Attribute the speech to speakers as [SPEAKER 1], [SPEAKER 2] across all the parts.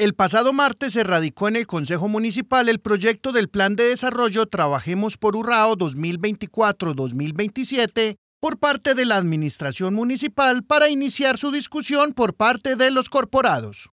[SPEAKER 1] El pasado martes se radicó en el Consejo Municipal el proyecto del Plan de Desarrollo Trabajemos por Urrao 2024-2027 por parte de la Administración Municipal para iniciar su discusión por parte de los corporados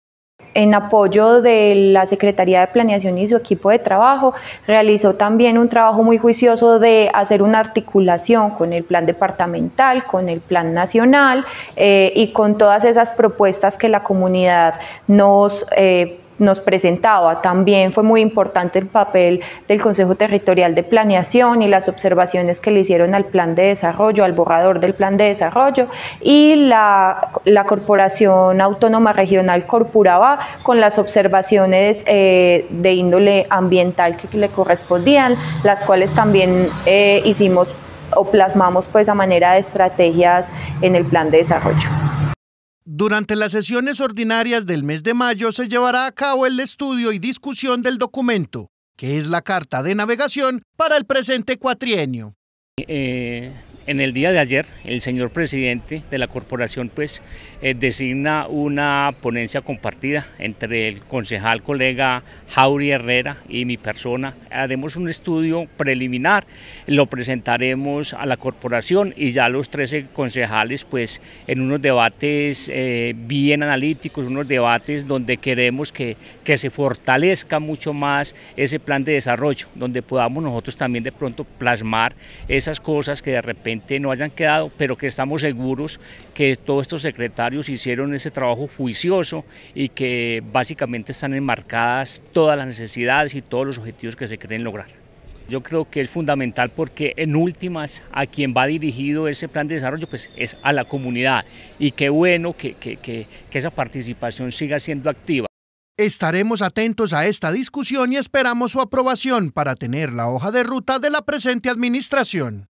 [SPEAKER 2] en apoyo de la Secretaría de Planeación y su equipo de trabajo, realizó también un trabajo muy juicioso de hacer una articulación con el plan departamental, con el plan nacional eh, y con todas esas propuestas que la comunidad nos eh, nos presentaba. También fue muy importante el papel del Consejo Territorial de Planeación y las observaciones que le hicieron al plan de desarrollo, al borrador del plan de desarrollo y la, Corporación Autónoma Regional Corpuraba con las observaciones eh, de índole ambiental que le correspondían, las cuales también eh, hicimos o plasmamos pues a manera de estrategias en el plan de desarrollo.
[SPEAKER 1] Durante las sesiones ordinarias del mes de mayo se llevará a cabo el estudio y discusión del documento, que es la carta de navegación para el presente cuatrienio.
[SPEAKER 3] Eh, en el día de ayer, el señor presidente de la corporación pues eh, designa una ponencia compartida entre el concejal colega Jauri Herrera y mi persona. Haremos un estudio preliminar, lo presentaremos a la corporación y ya los 13 concejales pues en unos debates eh, bien analíticos, unos debates donde queremos que, que se fortalezca mucho más ese plan de desarrollo, donde podamos nosotros también de pronto plasmar esas cosas que de repente no hayan quedado, pero que estamos seguros que todos estos secretarios hicieron ese trabajo juicioso y que básicamente están enmarcadas todas las necesidades y todos los objetivos que se creen lograr. Yo creo que es fundamental porque en últimas a quien va dirigido ese plan de desarrollo pues es a la comunidad y qué bueno que esa participación siga siendo activa.
[SPEAKER 1] Estaremos atentos a esta discusión y esperamos su aprobación para tener la hoja de ruta de la presente administración.